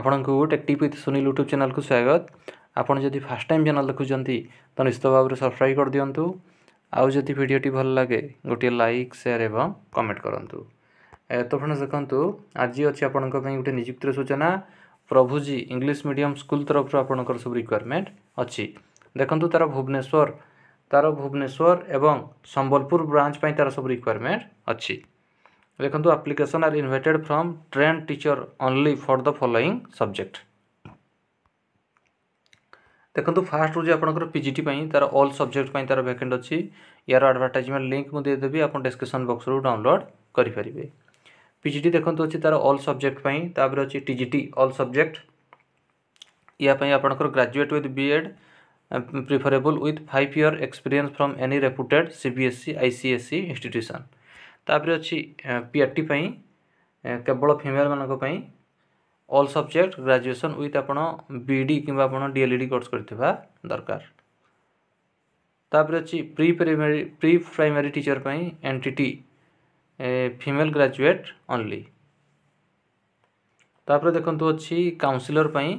ଆପଣଙ୍କୁ ଟେକ୍ଟିଭ୍ with Sunil YouTube ଚ୍ୟାନେଲ୍କୁ ସ୍ୱାଗତ ଆପଣ ଯଦି ଫାର୍ଷ୍ଟ ଟାଇମ୍ ଚ୍ୟାନେଲ୍ ଦେଖୁଛନ୍ତି ତ ନିଶ୍ଚିତ ଭାବରେ ସବସ୍କ୍ରାଇବ୍ କରିଦିଅନ୍ତୁ ଆଉ ଯଦି ଭିଡ଼ିଓଟି ଭଲ ଲାଗେ ଗୋଟିଏ ଲାଇକ୍ ସେୟାର୍ ଏବଂ କମେଣ୍ଟ କରନ୍ତୁ ତ ଫ୍ରେଣ୍ଡସ୍ ଦେଖନ୍ତୁ ଆଜି ଅଛି ଆପଣଙ୍କ ପାଇଁ ଗୋଟେ ନିଯୁକ୍ତିର ସୂଚନା ପ୍ରଭୁଜୀ ଇଂଲିଶ ମିଡ଼ିୟମ୍ ସ୍କୁଲ୍ ତରଫରୁ ଆପଣଙ୍କର ସବୁ ରିକ୍ୱାରମେଣ୍ଟ ଅଛି ଦେଖନ୍ତୁ ତା'ର ଭୁବନେଶ୍ୱର ତା'ର ଭୁବନେଶ୍ୱର ଏବଂ ସମ୍ବଲପୁର ବ୍ରାଞ୍ଚ ପାଇଁ ତା'ର ସବୁ ରିକ୍ୱାରମେଣ୍ଟ ଅଛି देखो application are invited from train teacher only for the following subject देखो फास्ट रोज आपर पिजिटी तार अल सब्जेक्ट तार भैकेट अच्छी यार आडभटाइजमेंट लिंक मुझेदेवी आप डिस्क्रिपन बक्स रू डाउनलोड करेंगे पिजिटी देखो अच्छी तार अल सब्जेक्ट अच्छी टीजीटी अल सब्जेक्ट यापाई आपर graduate with B Ed preferable with five year experience from any reputed CBSE ICSE institution ତାପରେ ଅଛି ପିଆର୍ଟି ପାଇଁ କେବଳ ଫିମେଲ୍ମାନଙ୍କ ପାଇଁ ଅଲ୍ ସବଜେକ୍ଟ ଗ୍ରାଜୁଏସନ୍ ୱିଥ୍ ଆପଣ ବି ଇ ଡ଼ି କିମ୍ବା ଆପଣ D L E D course କରିଥିବା ଦରକାର ତାପରେ ଅଛି pre primary pre primary teacher ପାଇଁ N T T female graduate only ତାପରେ ଦେଖନ୍ତୁ ଅଛି କାଉନସିଲର୍ ପାଇଁ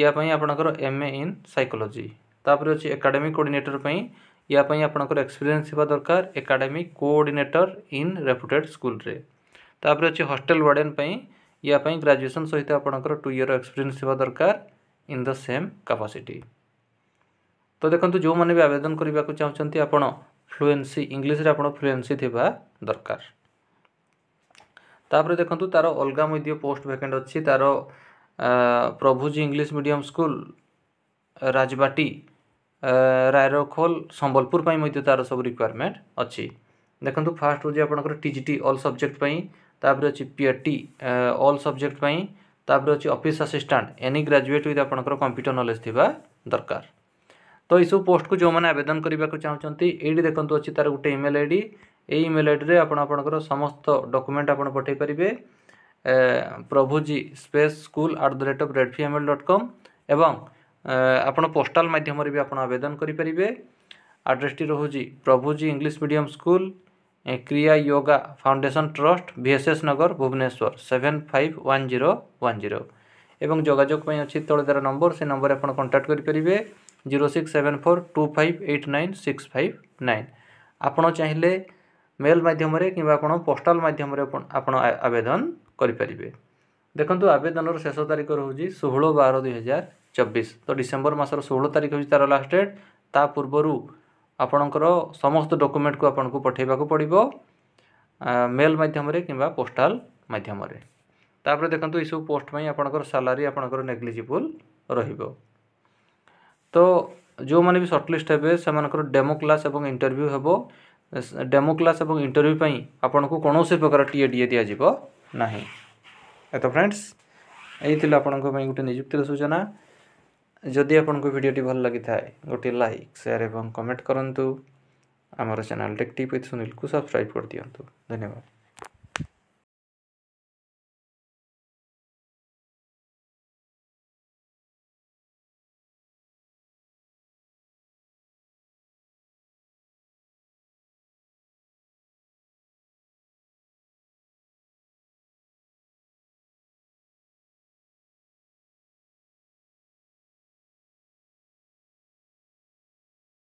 ୟା ପାଇଁ ଆପଣଙ୍କର ଏମ୍ ଏ ଇନ୍ ସାଇକୋଲୋଜି ତାପରେ ଅଛି ଏକାଡେମିକ୍ କୋର୍ଡ଼ିନେଟର୍ ପାଇଁ या आपंकर एक्सपीरियंस होगा दरकार academic coordinator in reputed school रे तापर अच्छे हस्टेल वार्डेन यापाई ग्राजुएसन सहित आपंकर टू इयर एक्सपीरियंस होगा दरकार इन द सेम कैपेसिटी तो देखो जो मैंने भी आवेदन करने को चाहते आप फ्लुएन्सी इंग्लीश फ्लुएन्सी थवा दरकार तापर देखो तार अलग मध्य पोस्ट भैकेंट अच्छी तार Prabhuji English medium school Rajbati Rairakhol Sambalpur ପାଇଁ ମଧ୍ୟ ତା'ର ସବୁ ରିକ୍ୱାରମେଣ୍ଟ ଅଛି ଦେଖନ୍ତୁ ଫାର୍ଷ୍ଟ ହେଉଛି ଆପଣଙ୍କର T G T all subject ପାଇଁ ତାପରେ ଅଛି ପି ଟି ଅଲ୍ ସବଜେକ୍ଟ ପାଇଁ ତାପରେ ଅଛି office assistant any graduate with ଆପଣଙ୍କର କମ୍ପ୍ୟୁଟର ନଲେଜ ଥିବା ଦରକାର ତ ଏଇସବୁ ପୋଷ୍ଟକୁ ଯେଉଁମାନେ ଆବେଦନ କରିବାକୁ ଚାହୁଁଛନ୍ତି ଏଇଠି ଦେଖନ୍ତୁ ଅଛି ତା'ର ଗୋଟେ ଇମେଲ୍ ଆଇ ଡ଼ି ଏଇ ଇମେଲ୍ ଆଇଡ଼ିରେ ଆପଣ ଆପଣଙ୍କର ସମସ୍ତ ଡକୁମେଣ୍ଟ ଆପଣ ପଠାଇ ପାରିବେ Prabhuji space school at the rate of rediffmail dot com ଏବଂ ଆପଣ ପୋଷ୍ଟାଲ୍ ମାଧ୍ୟମରେ ବି ଆପଣ ଆବେଦନ କରିପାରିବେ ଆଡ୍ରେସ୍ଟି ରହୁଛି ପ୍ରଭୁଜୀ English medium school Kriya Yoga foundation trust VSS Nagar Bhubaneswar seven five one zero one zero ଏବଂ ଯୋଗାଯୋଗ ପାଇଁ ଅଛି ତଳେ ତା'ର ନମ୍ବର ସେ ନମ୍ବରରେ ଆପଣ କଣ୍ଟାକ୍ଟ କରିପାରିବେ zero six seven four two five eight nine six five nine ଆପଣ ଚାହିଁଲେ ମେଲ୍ ମାଧ୍ୟମରେ କିମ୍ବା ଆପଣ ପୋଷ୍ଟାଲ୍ ମାଧ୍ୟମରେ ଆପଣ ଆବେଦନ କରିପାରିବେ देखो आवेदन शेष तारीख रोज षोह बार दुई हजार चबीस तो डिसेम्बर मसर षोह तारीख हो तार लास्ट डेट ता पूर्व आपणकर समस्त डकुमेंट को आपन को पठेवाक पड़ो मेल मध्यम कि पोस्टाल मध्यम तापर देखो ये सब पोस्ट आपर सालरी आपर नेग्लीजिबुल रो जो मैंने भी सर्टलीस्ट हे से डेमो क्लास और इंटरव्यू हे डेमो क्लास और इंटरव्यू पर आपको कौन सी प्रकार टीए डीए दिजा ना ଏ ତ ଫ୍ରେଣ୍ଡସ୍ ଏଇ ଥିଲା ଆପଣଙ୍କ ପାଇଁ ଗୋଟେ ନିଯୁକ୍ତିର ସୂଚନା ଯଦି ଆପଣଙ୍କୁ ଭିଡ଼ିଓଟି ଭଲ ଲାଗିଥାଏ ଗୋଟିଏ ଲାଇକ୍ ସେୟାର୍ ଏବଂ କମେଣ୍ଟ କରନ୍ତୁ ଆମର ଚ୍ୟାନେଲ୍ ଟେକ୍ ଟିପ୍ ୱିଥ୍ ସୁନିଲକୁ ସବସ୍କ୍ରାଇବ୍ କରିଦିଅନ୍ତୁ ଧନ୍ୟବାଦ